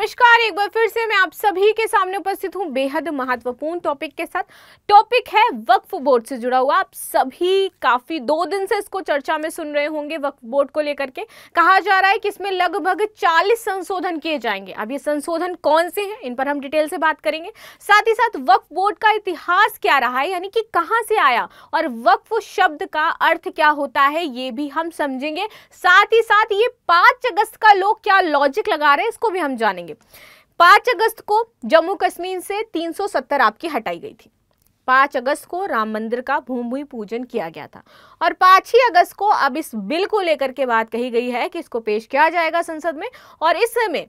नमस्कार एक बार फिर से मैं आप सभी के सामने उपस्थित हूँ बेहद महत्वपूर्ण टॉपिक के साथ टॉपिक है वक्फ बोर्ड से जुड़ा हुआ आप सभी काफ़ी दो दिन से इसको चर्चा में सुन रहे होंगे वक्फ बोर्ड को लेकर के कहा जा रहा है कि इसमें लगभग 40 संशोधन किए जाएंगे अब ये संशोधन कौन से हैं इन पर हम डिटेल से बात करेंगे साथ ही साथ वक्फ बोर्ड का इतिहास क्या रहा है यानी कि कहाँ से आया और वक्फ शब्द का अर्थ क्या होता है ये भी हम समझेंगे साथ ही साथ ये पांच अगस्त का लोग क्या लॉजिक लगा रहे हैं इसको भी हम जानेंगे करेंगे पाँच अगस्त को जम्मू कश्मीर से 370 आपकी हटाई गई थी पांच अगस्त को राम मंदिर का भूमि पूजन किया गया था और पांच ही अगस्त को अब इस बिल को लेकर के बात कही गई है कि इसको पेश किया जाएगा संसद में और इस समय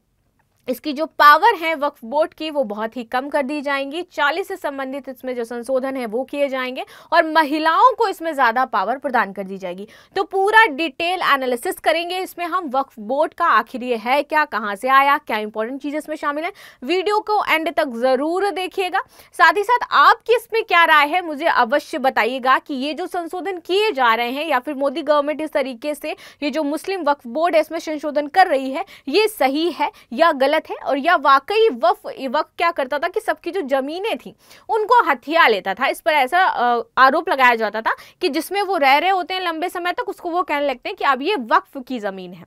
इसकी जो पावर है वक्फ बोर्ड की वो बहुत ही कम कर दी जाएंगी चालीस से संबंधित इसमें जो संशोधन है वो किए जाएंगे और महिलाओं को इसमें ज़्यादा पावर प्रदान कर दी जाएगी तो पूरा डिटेल एनालिसिस करेंगे इसमें हम वक्फ बोर्ड का आखिर ये है क्या कहाँ से आया क्या इंपॉर्टेंट चीज़ इसमें शामिल है वीडियो को एंड तक ज़रूर देखिएगा साथ ही साथ आपकी इसमें क्या राय है मुझे अवश्य बताइएगा कि ये जो संशोधन किए जा रहे हैं या फिर मोदी गवर्नमेंट इस तरीके से ये जो मुस्लिम वक्फ बोर्ड है इसमें संशोधन कर रही है ये सही है या गलत गलत है और यह वाकई वफ वक्त क्या करता था कि सबकी जो ज़मीनें थी उनको हथिया लेता था इस पर ऐसा आरोप लगाया जाता था कि जिसमें वो रह रहे होते हैं लंबे समय तक उसको वो कहने लगते हैं कि अब ये वक्फ की ज़मीन है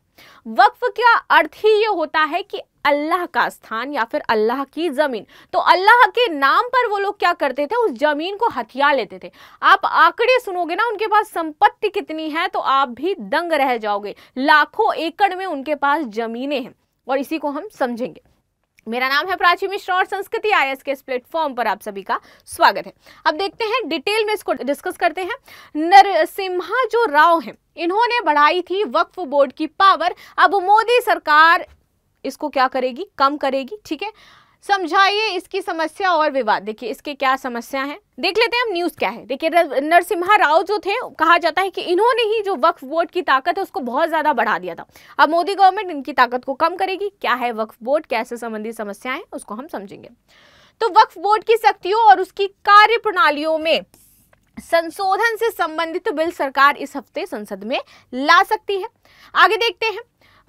वक्फ का अर्थ ही ये होता है कि अल्लाह का स्थान या फिर अल्लाह की ज़मीन तो अल्लाह के नाम पर वो लोग क्या करते थे उस ज़मीन को हथिया लेते थे आप आंकड़े सुनोगे ना उनके पास संपत्ति कितनी है तो आप भी दंग रह जाओगे लाखों एकड़ में उनके पास ज़मीनें हैं और इसी को हम समझेंगे मेरा नाम है प्राची मिश्रा और संस्कृति आई एस के इस प्लेटफॉर्म पर आप सभी का स्वागत है अब देखते हैं डिटेल में इसको डिस्कस करते हैं नरसिम्हा जो राव हैं इन्होंने बढ़ाई थी वक्फ बोर्ड की पावर अब मोदी सरकार इसको क्या करेगी कम करेगी ठीक है समझाइए इसकी समस्या और विवाद देखिए इसके क्या समस्या है देख लेते हैं हम न्यूज़ क्या है देखिए नरसिम्हा राव जो थे कहा जाता है कि इन्होंने ही जो वक्फ बोर्ड की ताकत है उसको बहुत ज़्यादा बढ़ा दिया था अब मोदी गवर्नमेंट इनकी ताकत को कम करेगी क्या है वक्फ बोर्ड कैसे संबंधित समस्याएं उसको हम समझेंगे तो वक्फ बोर्ड की शक्तियों और उसकी कार्य प्रणालियों में संशोधन से संबंधित बिल सरकार इस हफ्ते संसद में ला सकती है आगे देखते हैं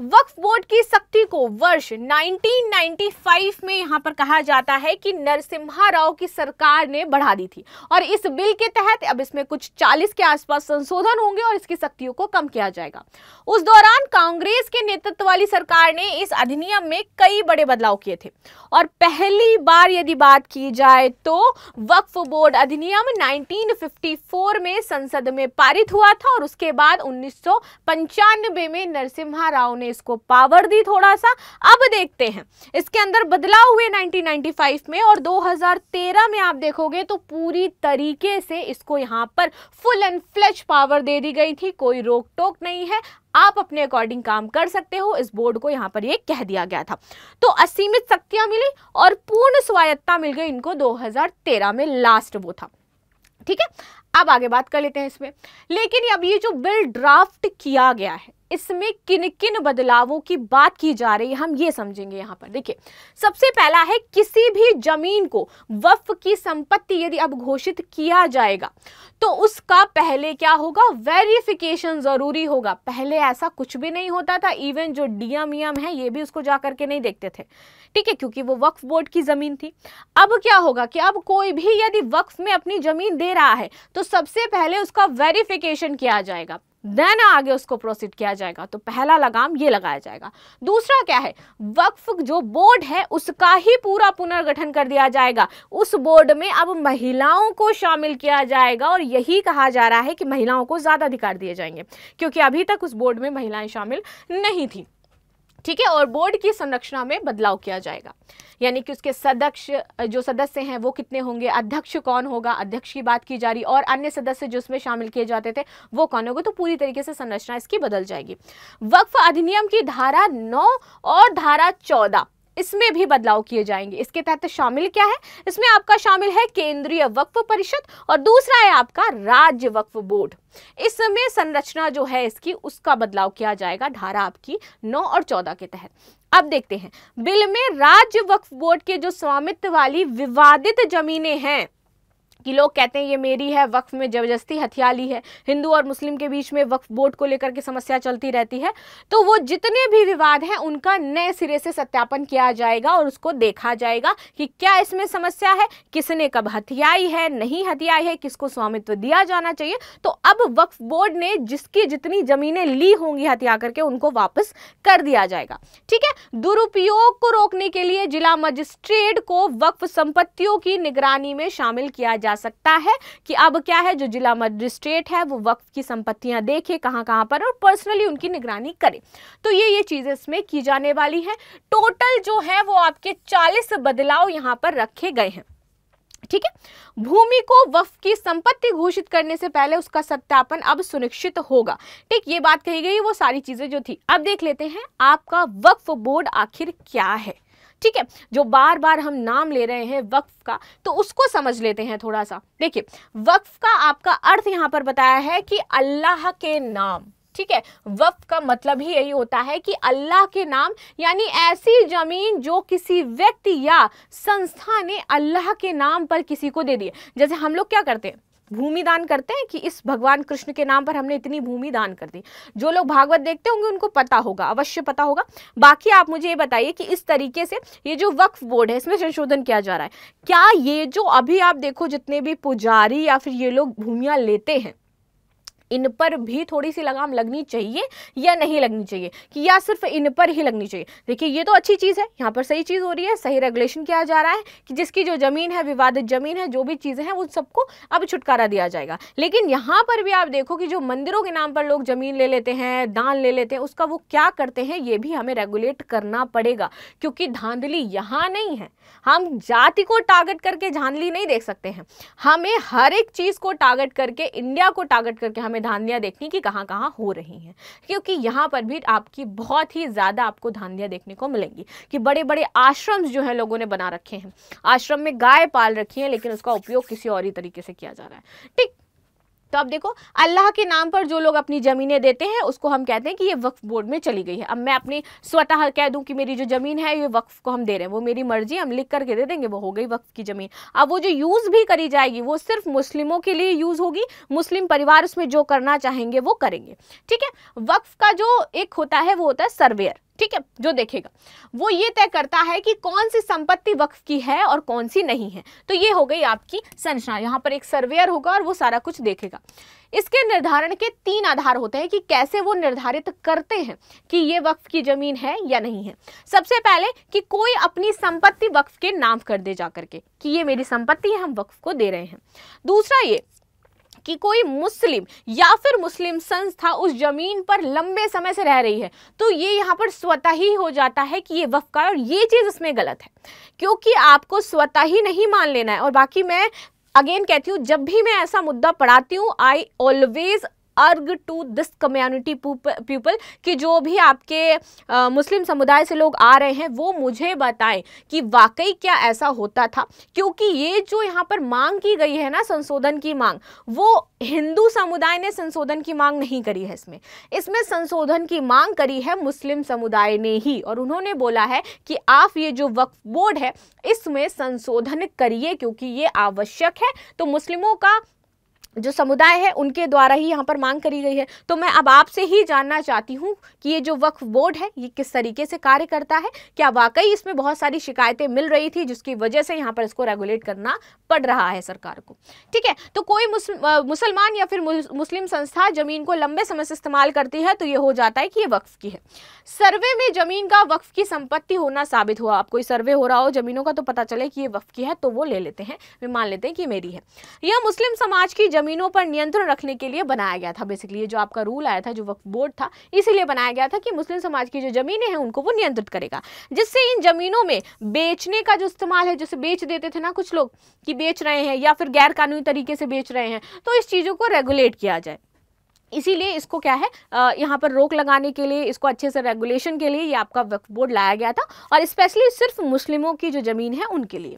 वक्फ बोर्ड की सख्ती को वर्ष 1995 में यहाँ पर कहा जाता है कि नरसिम्हा राव की सरकार ने बढ़ा दी थी और इस बिल के तहत अब इसमें कुछ 40 के आसपास संशोधन होंगे और इसकी सख्तियों को कम किया जाएगा उस दौरान कांग्रेस के नेतृत्व वाली सरकार ने इस अधिनियम में कई बड़े बदलाव किए थे और पहली बार यदि बात की जाए तो वक्फ बोर्ड अधिनियम नाइनटीन में संसद में पारित हुआ था और उसके बाद उन्नीस में नरसिम्हा राव ने मैंने इसको पावर दी थोड़ा सा अब देखते हैं इसके अंदर बदलाव हुए 1995 में और 2013 में आप देखोगे तो पूरी तरीके से इसको यहाँ पर फुल एंड फ्लैश पावर दे दी गई थी कोई रोक टोक नहीं है आप अपने अकॉर्डिंग काम कर सकते हो इस बोर्ड को यहाँ पर ये कह दिया गया था तो असीमित शक्तियां मिली और पूर्ण स्वायत्ता मिल गई इनको 2013 में लास्ट वो था ठीक है अब आगे बात कर लेते हैं इसमें लेकिन अब ये जो बिल ड्राफ्ट किया गया है इसमें किन किन बदलावों की बात की जा रही है हम ये समझेंगे यहां पर देखिए सबसे पहला है किसी भी जमीन को वफ की संपत्ति यदि अब घोषित किया जाएगा तो उसका पहले क्या होगा वेरिफिकेशन ज़रूरी होगा पहले ऐसा कुछ भी नहीं होता था इवन जो डीएम e है ये भी उसको जा करके नहीं देखते थे ठीक है क्योंकि वो वक्फ बोर्ड की ज़मीन थी अब क्या होगा कि अब कोई भी यदि वक्फ में अपनी ज़मीन दे रहा है तो सबसे पहले उसका वेरिफिकेशन किया जाएगा देन आगे उसको प्रोसीड किया जाएगा तो पहला लगाम ये लगाया जाएगा दूसरा क्या है वक्फ जो बोर्ड है उसका ही पूरा पुनर्गठन कर दिया जाएगा उस बोर्ड में अब महिलाओं को शामिल किया जाएगा और यही कहा जा रहा है कि महिलाओं को ज़्यादा अधिकार दिए जाएंगे क्योंकि अभी तक उस बोर्ड में महिलाएं शामिल नहीं थी ठीक है और बोर्ड की संरचना में बदलाव किया जाएगा यानी कि उसके सदस्य जो सदस्य हैं वो कितने होंगे अध्यक्ष कौन होगा अध्यक्ष की बात की जा रही और अन्य सदस्य जो उसमें शामिल किए जाते थे वो कौन होगा तो पूरी तरीके से संरचना इसकी बदल जाएगी वक्फ अधिनियम की धारा नौ और धारा चौदह इसमें भी बदलाव किए जाएंगे इसके तहत शामिल क्या है इसमें आपका शामिल है केंद्रीय वक्फ परिषद और दूसरा है आपका राज्य वक्फ बोर्ड इसमें संरचना जो है इसकी उसका बदलाव किया जाएगा धारा आपकी 9 और 14 के तहत अब देखते हैं बिल में राज्य वक्फ बोर्ड के जो स्वामित्व वाली विवादित जमीनें हैं कि लोग कहते हैं ये मेरी है वक्फ में ज़बरदस्ती हथिया ली है हिंदू और मुस्लिम के बीच में वक्फ बोर्ड को लेकर के समस्या चलती रहती है तो वो जितने भी विवाद हैं उनका नए सिरे से सत्यापन किया जाएगा और उसको देखा जाएगा कि क्या इसमें समस्या है किसने कब हथियाई है नहीं हथियाई है किसको स्वामित्व दिया जाना चाहिए तो अब वक्फ बोर्ड ने जिसकी जितनी ज़मीनें ली होंगी हथिया करके उनको वापस कर दिया जाएगा ठीक है दुरुपयोग को रोकने के लिए जिला मजिस्ट्रेट को वक्फ संपत्तियों की निगरानी में शामिल किया जा जा सकता है कि अब क्या है जो जिला मजिस्ट्रेट है वो वक्फ की संपत्तियां देखे कहां कहां पर और पर्सनली उनकी निगरानी करे तो ये ये चीज़ें इसमें की जाने वाली है टोटल जो है वो आपके चालीस बदलाव यहाँ पर रखे गए हैं ठीक है भूमि को वफ की संपत्ति घोषित करने से पहले उसका सत्यापन अब सुनिश्चित होगा ठीक ये बात कही गई वो सारी चीजें जो थी अब देख लेते हैं आपका वक्फ बोर्ड आखिर क्या है ठीक है जो बार बार हम नाम ले रहे हैं वक्फ का तो उसको समझ लेते हैं थोड़ा सा देखिए वक्फ का आपका अर्थ यहाँ पर बताया है कि अल्लाह के नाम ठीक है वक्फ का मतलब ही यही होता है कि अल्लाह के नाम यानी ऐसी ज़मीन जो किसी व्यक्ति या संस्था ने अल्लाह के नाम पर किसी को दे दी जैसे हम लोग क्या करते हैं भूमि दान करते हैं कि इस भगवान कृष्ण के नाम पर हमने इतनी भूमि दान कर दी जो लोग भागवत देखते होंगे उनको पता होगा अवश्य पता होगा बाकी आप मुझे ये बताइए कि इस तरीके से ये जो वक्फ बोर्ड है इसमें संशोधन किया जा रहा है क्या ये जो अभी आप देखो जितने भी पुजारी या फिर ये लोग भूमिया लेते हैं इन पर भी थोड़ी सी लगाम लगनी चाहिए या नहीं लगनी चाहिए कि या सिर्फ इन पर ही लगनी चाहिए देखिए ये तो अच्छी चीज़ है यहाँ पर सही चीज़ हो रही है सही रेगुलेशन किया जा रहा है कि जिसकी जो ज़मीन है विवादित ज़मीन है जो भी चीज़ें हैं उन सबको अब छुटकारा दिया जाएगा लेकिन यहाँ पर भी आप देखो कि जो मंदिरों के नाम पर लोग ज़मीन ले लेते हैं दान ले लेते हैं उसका वो क्या करते हैं ये भी हमें रेगुलेट करना पड़ेगा क्योंकि धांधली यहाँ नहीं है हम जाति को टारगेट करके धांधली नहीं देख सकते हैं हमें हर एक चीज़ को टारगेट करके इंडिया को टारगेट करके हमें धांधलियाँ देखनी कि कहाँ कहाँ हो रही हैं क्योंकि यहाँ पर भी आपकी बहुत ही ज़्यादा आपको धांधलियाँ देखने को मिलेंगी कि बड़े बड़े आश्रम जो है लोगों ने बना रखे हैं आश्रम में गाय पाल रखी है लेकिन उसका उपयोग किसी और ही तरीके से किया जा रहा है ठीक तो अब देखो अल्लाह के नाम पर जो लोग अपनी ज़मीनें देते हैं उसको हम कहते हैं कि ये वक्फ बोर्ड में चली गई है अब मैं अपनी स्वतः कह दूँ कि मेरी जो ज़मीन है ये वक्फ को हम दे रहे हैं वो मेरी मर्जी हम लिख करके दे देंगे वो हो गई वक्फ की ज़मीन अब वो जो यूज़ भी करी जाएगी वो सिर्फ मुस्लिमों के लिए यूज़ होगी मुस्लिम परिवार उसमें जो करना चाहेंगे वो करेंगे ठीक है वक्फ का जो एक होता है वो होता है सर्वेयर ठीक है जो देखेगा वो ये तय करता है कि कौन सी संपत्ति वक्फ की है और कौन सी नहीं है तो ये हो गई आपकी संरचना यहाँ पर एक सर्वेयर होगा और वो सारा कुछ देखेगा इसके निर्धारण के तीन आधार होते हैं कि कैसे वो निर्धारित करते हैं कि ये वक्फ की जमीन है या नहीं है सबसे पहले कि कोई अपनी संपत्ति वक्फ के नाम कर दे जा करके कि ये मेरी संपत्ति है हम वक्फ को दे रहे हैं दूसरा ये कि कोई मुस्लिम या फिर मुस्लिम संस्था उस जमीन पर लंबे समय से रह रही है तो ये यहाँ पर स्वतः ही हो जाता है कि ये वफ़ का और ये चीज़ उसमें गलत है क्योंकि आपको स्वतः ही नहीं मान लेना है और बाकी मैं अगेन कहती हूँ जब भी मैं ऐसा मुद्दा पढ़ाती हूँ I always argue to this community people कि जो भी आपके आ, मुस्लिम समुदाय से लोग आ रहे हैं वो मुझे बताएं कि वाकई क्या ऐसा होता था क्योंकि ये जो यहाँ पर मांग की गई है ना संशोधन की मांग वो हिंदू समुदाय ने संशोधन की मांग नहीं करी है इसमें इसमें संशोधन की मांग करी है मुस्लिम समुदाय ने ही और उन्होंने बोला है कि आप ये जो वक्फ बोर्ड है इसमें संशोधन करिए क्योंकि ये आवश्यक है तो मुस्लिमों का जो समुदाय है उनके द्वारा ही यहाँ पर मांग करी गई है तो मैं अब आपसे ही जानना चाहती हूँ कि ये जो वक्फ बोर्ड है ये किस तरीके से कार्य करता है क्या वाकई इसमें बहुत सारी शिकायतें मिल रही थी जिसकी वजह से यहाँ पर इसको रेगुलेट करना पड़ रहा है सरकार को ठीक है तो कोई मुसलमान या फिर मुस्लिम संस्था जमीन को लंबे समय से इस्तेमाल करती है तो ये हो जाता है कि ये वक्फ की है सर्वे में जमीन का वक्फ की संपत्ति होना साबित हुआ आप कोई सर्वे हो रहा हो जमीनों का तो पता चले कि ये वक्फ की है तो वो ले लेते हैं वे मान लेते हैं कि मेरी है यह मुस्लिम समाज की ज़मीनों पर नियंत्रण रखने के लिए बनाया गया था बेसिकली ये जो आपका रूल आया था जो वक्फ बोर्ड था इसीलिए बनाया गया था कि मुस्लिम समाज की जो ज़मीनें हैं उनको वो नियंत्रित करेगा जिससे इन ज़मीनों में बेचने का जो इस्तेमाल है जैसे बेच देते थे ना कुछ लोग कि बेच रहे हैं या फिर गैर कानूनी तरीके से बेच रहे हैं तो इस चीज़ों को रेगुलेट किया जाए इसीलिए इसको क्या है यहाँ पर रोक लगाने के लिए इसको अच्छे से रेगुलेशन के लिए ये आपका वक्फ बोर्ड लाया गया था और स्पेशली सिर्फ मुस्लिमों की जो ज़मीन है उनके लिए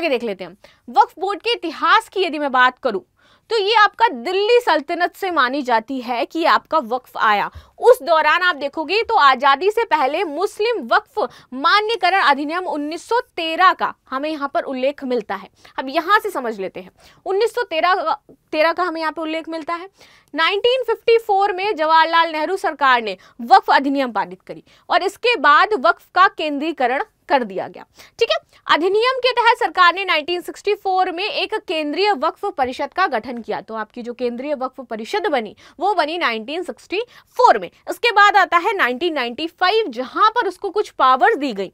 आगे देख लेते हैं वक्फ बोर्ड के इतिहास की यदि मैं बात करूँ तो ये आपका दिल्ली सल्तनत से मानी जाती है कि आपका वक्फ आया उस दौरान आप देखोगे तो आज़ादी से पहले मुस्लिम वक्फ मान्यकरण अधिनियम 1913 का हमें यहाँ पर उल्लेख मिलता है अब यहाँ से समझ लेते हैं 1913 तेरह का हमें यहाँ पर उल्लेख मिलता है 1954 में जवाहरलाल नेहरू सरकार ने वक्फ अधिनियम पारित करी और इसके बाद वक्फ का केंद्रीकरण कर दिया गया ठीक है अधिनियम के तहत सरकार ने 1964 में एक केंद्रीय वक्फ परिषद का गठन किया तो आपकी जो केंद्रीय वक्फ परिषद बनी वो बनी 1964 में उसके बाद आता है 1995 जहां पर उसको कुछ पावर्स दी गई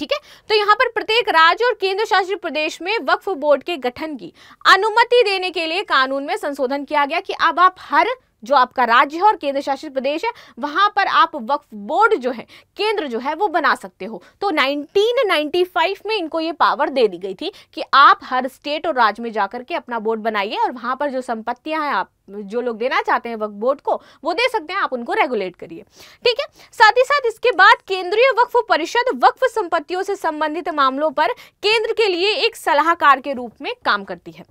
ठीक है तो यहाँ पर प्रत्येक राज्य और केंद्र शासित प्रदेश में वक्फ बोर्ड के गठन की अनुमति देने के लिए कानून में संशोधन किया गया कि अब आप हर जो आपका राज्य है और केंद्र शासित प्रदेश है वहां पर आप वक्फ बोर्ड जो है केंद्र जो है वो बना सकते हो तो 1995 में इनको ये पावर दे दी गई थी कि आप हर स्टेट और राज्य में जाकर के अपना बोर्ड बनाइए और वहां पर जो संपत्तियां हैं आप जो लोग देना चाहते हैं वक्फ बोर्ड को वो दे सकते हैं आप उनको रेगुलेट करिए ठीक है साथ ही साथ इसके बाद केंद्रीय वक्फ परिषद वक्फ संपत्तियों से संबंधित मामलों पर केंद्र के लिए एक सलाहकार के रूप में काम करती है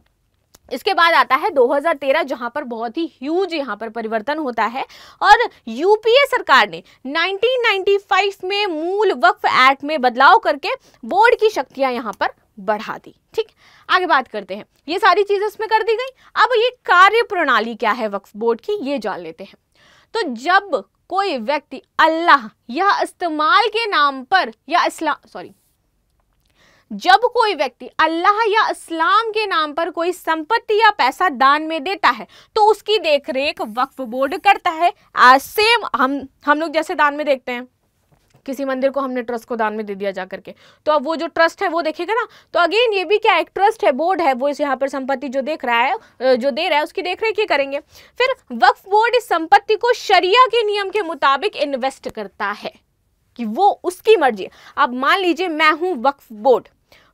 इसके बाद आता है 2013 जहां पर बहुत ही ह्यूज यहां पर परिवर्तन होता है और यूपीए सरकार ने 1995 में मूल वक्फ एक्ट में बदलाव करके बोर्ड की शक्तियां यहां पर बढ़ा दी ठीक आगे बात करते हैं ये सारी चीजें इसमें कर दी गई अब ये कार्य प्रणाली क्या है वक्फ बोर्ड की ये जान लेते हैं तो जब कोई व्यक्ति अल्लाह या इस्तेमाल के नाम पर या इस्लाम सॉरी जब कोई व्यक्ति अल्लाह या इस्लाम के नाम पर कोई संपत्ति या पैसा दान में देता है तो उसकी देखरेख वक्फ बोर्ड करता है सेम हम हम लोग जैसे दान में देखते हैं किसी मंदिर को हमने ट्रस्ट को दान में दे दिया जा करके तो अब वो जो ट्रस्ट है वो देखेगा ना तो अगेन ये भी क्या एक ट्रस्ट है बोर्ड है वो इस यहाँ पर संपत्ति जो देख रहा है जो दे रहा है उसकी देख रेख करेंगे फिर वक्फ बोर्ड इस संपत्ति को शरिया के नियम के मुताबिक इन्वेस्ट करता है कि वो उसकी मर्जी अब मान लीजिए मैं हूँ वक्फ बोर्ड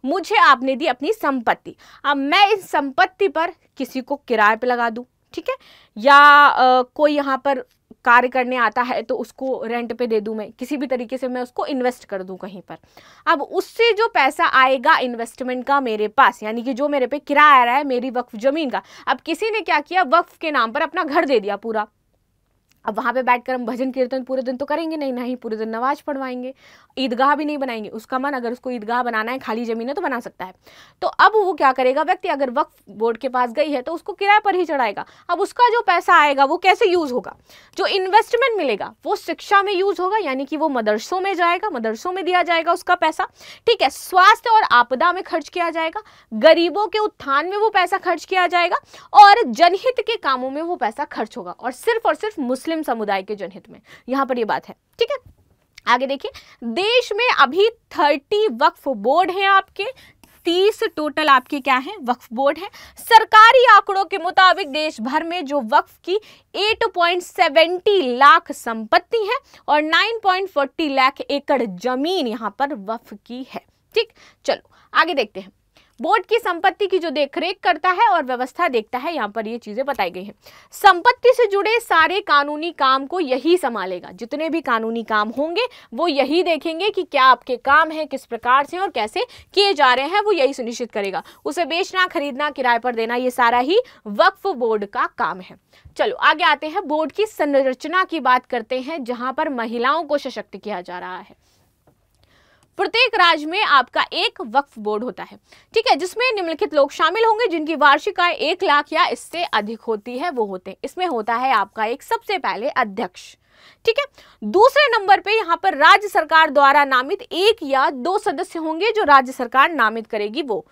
मुझे आपने दी अपनी संपत्ति अब मैं इस संपत्ति पर किसी को किराए पर लगा दूँ ठीक है या आ, कोई यहाँ पर कार्य करने आता है तो उसको रेंट पे दे दूँ मैं किसी भी तरीके से मैं उसको इन्वेस्ट कर दूँ कहीं पर अब उससे जो पैसा आएगा इन्वेस्टमेंट का मेरे पास यानी कि जो मेरे पे किराया आ रहा है मेरी वक्फ ज़मीन का अब किसी ने क्या किया वक्फ के नाम पर अपना घर दे दिया पूरा अब वहाँ पे बैठकर हम भजन कीर्तन पूरे दिन तो करेंगे नहीं नहीं पूरे दिन नमाज पढ़वाएंगे ईदगाह भी नहीं बनाएंगे उसका मन अगर उसको ईदगाह बनाना है खाली ज़मीन है तो बना सकता है तो अब वो क्या करेगा व्यक्ति अगर वक्फ बोर्ड के पास गई है तो उसको किराए पर ही चढ़ाएगा अब उसका जो पैसा आएगा वो कैसे यूज़ होगा जो इन्वेस्टमेंट मिलेगा वो शिक्षा में यूज़ होगा यानी कि वो मदरसों में जाएगा मदरसों में दिया जाएगा उसका पैसा ठीक है स्वास्थ्य और आपदा में खर्च किया जाएगा गरीबों के उत्थान में वो पैसा खर्च किया जाएगा और जनहित के कामों में वो पैसा खर्च होगा और सिर्फ और सिर्फ मुस्लिम मुस्लिम समुदाय के जनहित में यहाँ पर ये बात है ठीक है आगे देखिए देश में अभी थर्टी वक्फ बोर्ड हैं आपके तीस टोटल आपके क्या हैं वक्फ बोर्ड हैं सरकारी आंकड़ों के मुताबिक देश भर में जो वक्फ की 8.70 लाख संपत्ति है और 9.40 लाख एकड़ जमीन यहां पर वक्फ की है ठीक चलो आगे देखते हैं बोर्ड की संपत्ति की जो देखरेख करता है और व्यवस्था देखता है यहाँ पर ये चीजें बताई गई हैं संपत्ति से जुड़े सारे कानूनी काम को यही संभालेगा जितने भी कानूनी काम होंगे वो यही देखेंगे कि क्या आपके काम है किस प्रकार से और कैसे किए जा रहे हैं वो यही सुनिश्चित करेगा उसे बेचना खरीदना किराए पर देना ये सारा ही वक्फ बोर्ड का काम है चलो आगे आते हैं बोर्ड की संरचना की बात करते हैं जहां पर महिलाओं को सशक्त किया जा रहा है प्रत्येक राज्य में आपका एक वक्फ बोर्ड होता है ठीक है जिसमें निम्नलिखित लोग शामिल होंगे जिनकी वार्षिक आय एक लाख या इससे अधिक होती है वो होते हैं इसमें होता है आपका एक सबसे पहले अध्यक्ष ठीक है दूसरे नंबर पे यहाँ पर राज्य सरकार द्वारा नामित एक या दो सदस्य होंगे जो राज्य सरकार नामित करेगी वो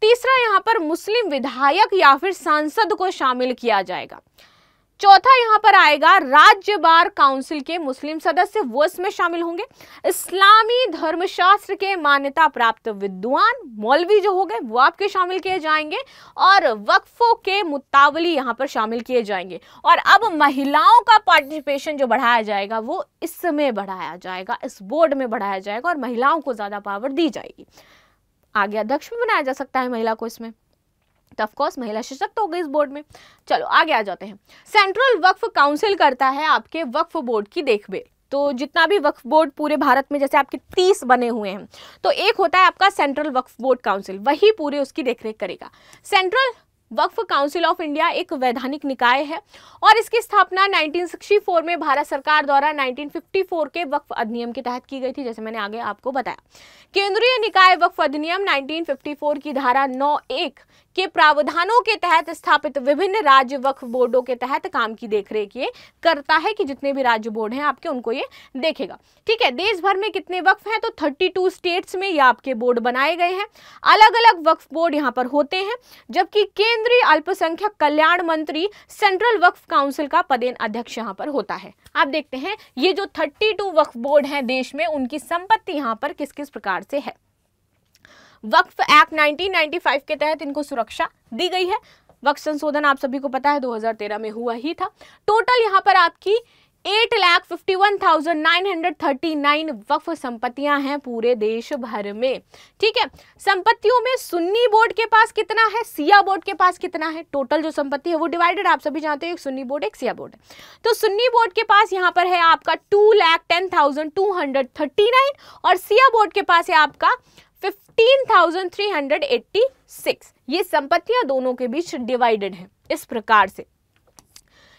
तीसरा यहाँ पर मुस्लिम विधायक या फिर सांसद को शामिल किया जाएगा चौथा यहाँ पर आएगा राज्य बार काउंसिल के मुस्लिम सदस्य वो इसमें शामिल होंगे इस्लामी धर्मशास्त्र के मान्यता प्राप्त विद्वान मौलवी जो हो गए वो आपके शामिल किए जाएंगे और वक्फों के मुतावली यहाँ पर शामिल किए जाएंगे और अब महिलाओं का पार्टिसिपेशन जो बढ़ाया जाएगा वो इसमें बढ़ाया जाएगा इस बोर्ड में बढ़ाया जाएगा और महिलाओं को ज़्यादा पावर दी जाएगी आगे अध्यक्ष भी बनाया जा सकता है महिला को इसमें टफकोर्स महिला सशक्त हो गई इस बोर्ड में चलो आगे आ जाते हैं सेंट्रल वक्फ काउंसिल करता है आपके वक्फ बोर्ड की देखभाल तो जितना भी वक्फ बोर्ड पूरे भारत में जैसे आपके तीस बने हुए हैं तो एक होता है आपका सेंट्रल वक्फ बोर्ड काउंसिल वही पूरे उसकी देखरेख करेगा central Waqf council of India एक वैधानिक निकाय है और इसकी स्थापना 1964 में भारत सरकार द्वारा 1954 के वक्फ अधिनियम के तहत की गई थी जैसे मैंने आगे आपको बताया केंद्रीय निकाय वक्फ अधिनियम 1954 की धारा 9 एक के प्रावधानों के तहत स्थापित विभिन्न राज्य वक्फ बोर्डों के तहत काम की देखरेख ये करता है कि जितने भी राज्य बोर्ड हैं आपके उनको ये देखेगा ठीक है देश भर में कितने वक्फ हैं तो 32 स्टेट्स में ये आपके बोर्ड बनाए गए हैं अलग अलग वक्फ बोर्ड यहाँ पर होते हैं जबकि केंद्रीय अल्पसंख्यक कल्याण मंत्री सेंट्रल वक्फ काउंसिल का पदेन अध्यक्ष यहाँ पर होता है आप देखते हैं ये जो थर्टी वक्फ बोर्ड हैं देश में उनकी संपत्ति यहाँ पर किस किस प्रकार से है वक्फ एक्ट 1995 के तहत इनको सुरक्षा दी गई है वक्फ संशोधन आप सभी को पता है 2013 में हुआ ही था टोटल यहाँ पर आपकी eight lakh fifty one thousand nine hundred thirty nine वक्फ संपत्तियां हैं पूरे देश भर में ठीक है संपत्तियों में सुन्नी बोर्ड के पास कितना है सिया बोर्ड के पास कितना है टोटल जो संपत्ति है वो डिवाइडेड आप सभी जानते हो एक सुन्नी बोर्ड एक सिया बोर्ड तो सुन्नी बोर्ड के पास यहां पर है आपका two lakh ten thousand two hundred thirty nine और सिया बोर्ड के पास है आपका 15,386 ये संपत्तियां दोनों के बीच डिवाइडेड हैं इस प्रकार से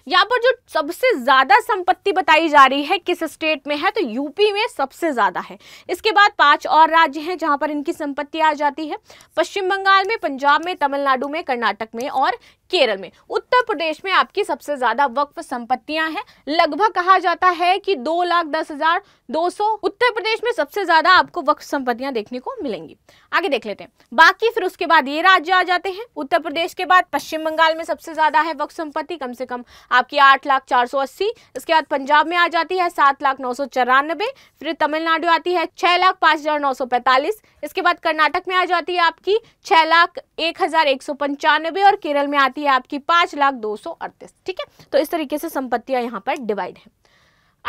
यहाँ पर जो सबसे ज्यादा संपत्ति बताई जा रही है किस स्टेट में है तो यूपी में सबसे ज्यादा है इसके बाद पांच और राज्य हैं जहां पर इनकी संपत्ति आ जाती है पश्चिम बंगाल में पंजाब में तमिलनाडु में कर्नाटक में और केरल में उत्तर प्रदेश में आपकी सबसे ज्यादा वक्फ संपत्तियां हैं लगभग कहा जाता है कि दो लाख दस हजार दो सौ उत्तर प्रदेश में सबसे ज्यादा आपको वक्फ संपत्तियां देखने को मिलेंगी आगे देख लेते हैं बाकी फिर उसके बाद ये राज्य आ जाते हैं उत्तर प्रदेश के बाद पश्चिम बंगाल में सबसे ज्यादा है वक्फ संपत्ति कम से कम आपकी आठ लाख चार सौ अस्सी इसके बाद पंजाब में आ जाती है सात लाख नौ सौ चौरानबे फिर तमिलनाडु आती है छह लाख पांच हजार नौ सौ पैंतालीस इसके बाद कर्नाटक में आ जाती है आपकी छह लाख एक हजार एक सौ पंचानबे और केरल में आती है होती है आपकी पांच लाख दो सौ अड़तीस ठीक है तो इस तरीके से संपत्तियां यहाँ पर डिवाइड है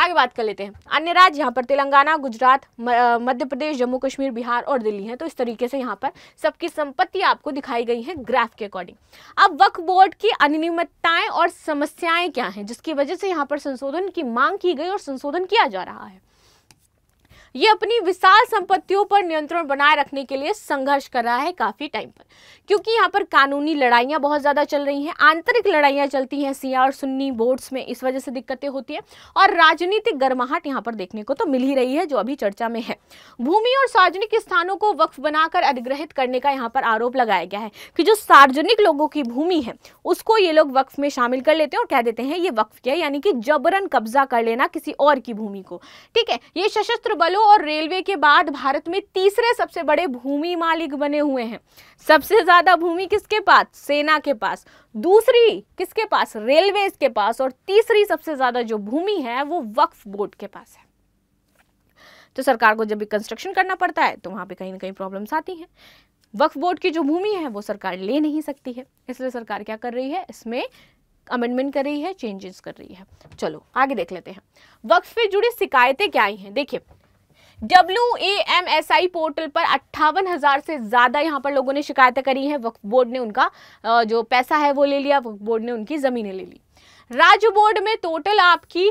आगे बात कर लेते हैं अन्य राज्य यहाँ पर तेलंगाना गुजरात मध्य प्रदेश जम्मू कश्मीर बिहार और दिल्ली है तो इस तरीके से यहाँ पर सबकी संपत्ति आपको दिखाई गई है ग्राफ के अकॉर्डिंग अब वक्फ बोर्ड की अनियमितताएं और समस्याएं क्या हैं जिसकी वजह से यहाँ पर संशोधन की मांग की गई और संशोधन किया जा रहा है ये अपनी विशाल संपत्तियों पर नियंत्रण बनाए रखने के लिए संघर्ष कर रहा है काफ़ी टाइम पर क्योंकि यहाँ पर कानूनी लड़ाइयाँ बहुत ज़्यादा चल रही हैं आंतरिक लड़ाइयाँ चलती हैं सिया और सुन्नी बोर्ड्स में इस वजह से दिक्कतें होती हैं और राजनीतिक गर्माहट यहाँ पर देखने को तो मिल ही रही है जो अभी चर्चा में है भूमि और सार्वजनिक स्थानों को वक्फ बनाकर अधिग्रहित करने का यहाँ पर आरोप लगाया गया है कि जो सार्वजनिक लोगों की भूमि है उसको ये लोग वक्फ में शामिल कर लेते हैं और कह देते हैं ये वक्फ किया यानी कि जबरन कब्जा कर लेना किसी और की भूमि को ठीक है ये सशस्त्र बलों और रेलवे के बाद भारत में तीसरे सबसे बड़े भूमि मालिक बने हुए हैं सबसे ज़्यादा भूमि किसके पास सेना के पास दूसरी किसके पास रेलवे के पास और तीसरी सबसे ज़्यादा जो भूमि है वो वक्फ बोर्ड के पास है तो सरकार को जब भी कंस्ट्रक्शन करना पड़ता है तो वहां पे कहीं ना कहीं प्रॉब्लम्स आती हैं वक्फ बोर्ड की जो भूमि है वो सरकार ले नहीं सकती है इसलिए सरकार क्या कर रही है इसमें अमेंडमेंट कर रही है चेंजेस कर रही है चलो आगे देख लेते हैं वक्फ से जुड़ी शिकायतें क्या आई हैं देखिए W M S I portal पर अट्ठावन हज़ार से ज़्यादा यहाँ पर लोगों ने शिकायतें करी हैं वक्फ बोर्ड ने उनका जो पैसा है वो ले लिया वक्फ बोर्ड ने उनकी ज़मीनें ले ली राज्य बोर्ड में टोटल आपकी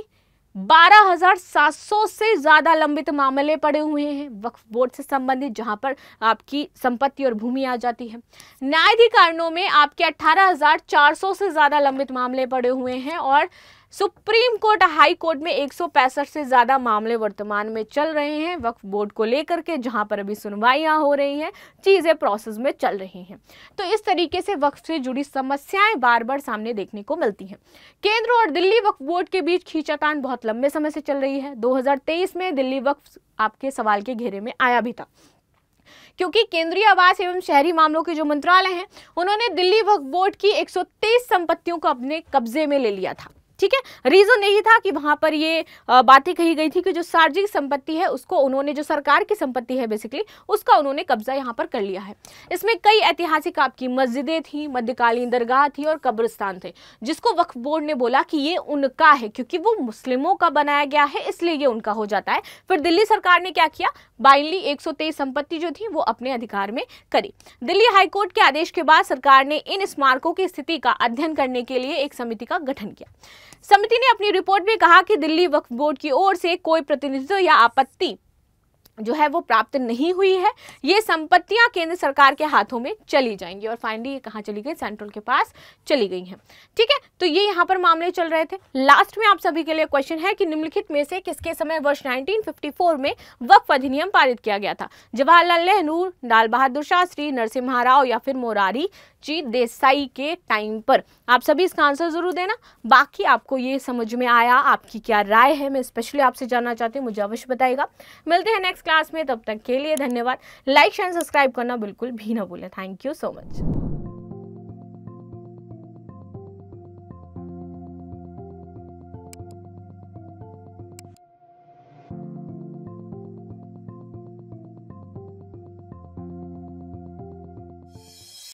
12,700 से ज़्यादा लंबित मामले पड़े हुए हैं वक्फ बोर्ड से संबंधित जहां पर आपकी संपत्ति और भूमि आ जाती है न्यायाधिकरणों में आपके 18,400 से ज़्यादा लंबित मामले पड़े हुए हैं और सुप्रीम कोर्ट हाई कोर्ट में एक से ज़्यादा मामले वर्तमान में चल रहे हैं वक्फ बोर्ड को लेकर के जहां पर अभी सुनवाइयां हो रही हैं चीज़ें प्रोसेस में चल रही हैं तो इस तरीके से वक्फ से जुड़ी समस्याएं बार बार सामने देखने को मिलती हैं केंद्र और दिल्ली वक्फ बोर्ड के बीच खींचातान बहुत लंबे समय से चल रही है दो में दिल्ली वक्फ आपके सवाल के घेरे में आया भी था क्योंकि केंद्रीय आवास एवं शहरी मामलों के जो मंत्रालय हैं उन्होंने दिल्ली वक्फ बोर्ड की 123 संपत्तियों को अपने कब्जे में ले लिया था ठीक है रीज़न यही था कि वहां पर ये बातें कही गई थी कि जो सार्वजनिक संपत्ति है उसको उन्होंने जो सरकार की संपत्ति है बेसिकली उसका उन्होंने कब्जा यहाँ पर कर लिया है इसमें कई ऐतिहासिक आपकी मस्जिदें थी मध्यकालीन दरगाह थी और कब्रिस्तान थे जिसको वक्फ बोर्ड ने बोला कि ये उनका है क्योंकि वो मुस्लिमों का बनाया गया है इसलिए ये उनका हो जाता है फिर दिल्ली सरकार ने क्या किया बाइनली एक संपत्ति जो थी वो अपने अधिकार में करी दिल्ली हाईकोर्ट के आदेश के बाद सरकार ने इन स्मारकों की स्थिति का अध्ययन करने के लिए एक समिति का गठन किया समिति ने अपनी रिपोर्ट में कहा कि दिल्ली वक्फ बोर्ड की ओर से कोई प्रतिनिधित्व या आपत्ति जो है वो प्राप्त नहीं हुई है ये संपत्तियां केंद्र सरकार के हाथों में चली जाएंगी और फाइनली ये कहाँ चली गई सेंट्रल के पास चली गई हैं ठीक है तो ये यहाँ पर मामले चल रहे थे लास्ट में आप सभी के लिए क्वेश्चन है कि निम्नलिखित में से किसके समय वर्ष 1954 में वक्फ अधिनियम पारित किया गया था जवाहरलाल नेहरू लाल बहादुर शास्त्री नरसिम्हा राव या फिर मोरारी जी देसाई के टाइम पर आप सभी इसका आंसर ज़रूर देना बाकी आपको ये समझ में आया आपकी क्या राय है मैं स्पेशली आपसे जानना चाहती हूँ मुझे अवश्य बताएगा मिलते हैं नेक्स्ट क्लास में तब तक के लिए धन्यवाद लाइक शेयर सब्सक्राइब करना बिल्कुल भी ना भूलें थैंक यू सो मच